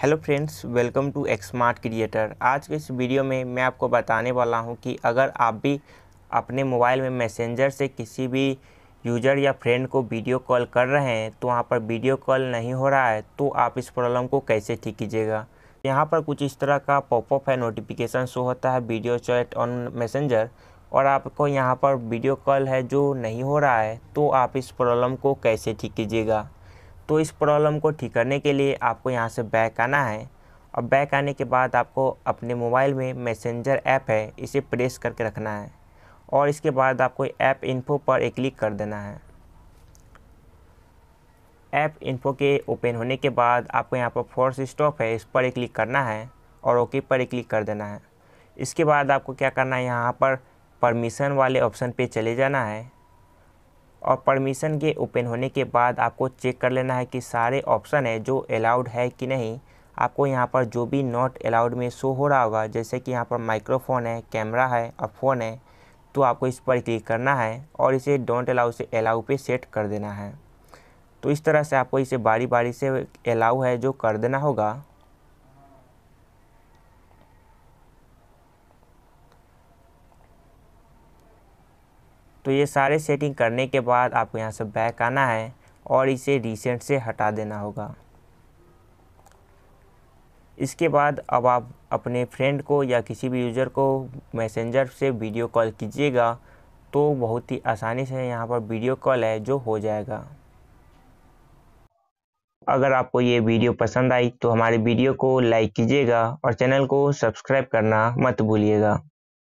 hello friends welcome to Xmart creator आज के इस वीडियो में मैं आपको बताने वाला हूं कि अगर आप भी अपने मोबाइल में मैसेंजर से किसी भी यूजर या फ्रेंड को वीडियो कॉल कर रहे हैं तो वहां पर वीडियो कॉल नहीं हो रहा है तो आप इस प्रॉब्लम को कैसे ठीक कीजिएगा यहां पर कुछ इस तरह का पॉपअप है नोटिफिकेशन शो होता है वीडियो चैट ऑन मैसेंजर और आपको यहाँ पर वीडियो कॉल है जो नहीं हो रहा है तो आप इस प्रॉब्लम को कैसे ठीक कीजिएगा तो इस प्रॉब्लम को ठीक करने के लिए आपको यहाँ से बैक आना है और बैक आने के बाद आपको अपने मोबाइल में मैसेंजर ऐप है इसे प्रेस करके रखना है और इसके बाद आपको ऐप इन्फो पर एक क्लिक कर देना है ऐप इन्फो के ओपन होने के बाद आपको यहाँ पर फोर्स स्टॉप है इस पर एक क्लिक करना है और ओके पर एक क्लिक कर देना है इसके बाद आपको क्या करना है यहाँ पर परमिशन वाले ऑप्शन पे चले जाना है और परमिशन के ओपन होने के बाद आपको चेक कर लेना है कि सारे ऑप्शन है जो अलाउड है कि नहीं आपको यहाँ पर जो भी नॉट अलाउड में शो हो रहा होगा जैसे कि यहाँ पर माइक्रोफोन है कैमरा है और फ़ोन है तो आपको इस पर क्लिक करना है और इसे डोंट अलाउ से अलाउ पे सेट कर देना है तो इस तरह से आपको इसे बारी बारी से अलाउ है जो कर देना होगा तो ये सारे सेटिंग करने के बाद आपको यहाँ से बैक आना है और इसे रिसेंट से हटा देना होगा इसके बाद अब आप अपने फ्रेंड को या किसी भी यूज़र को मैसेंजर से वीडियो कॉल कीजिएगा तो बहुत ही आसानी से यहाँ पर वीडियो कॉल है जो हो जाएगा अगर आपको ये वीडियो पसंद आई तो हमारे वीडियो को लाइक कीजिएगा और चैनल को सब्सक्राइब करना मत भूलिएगा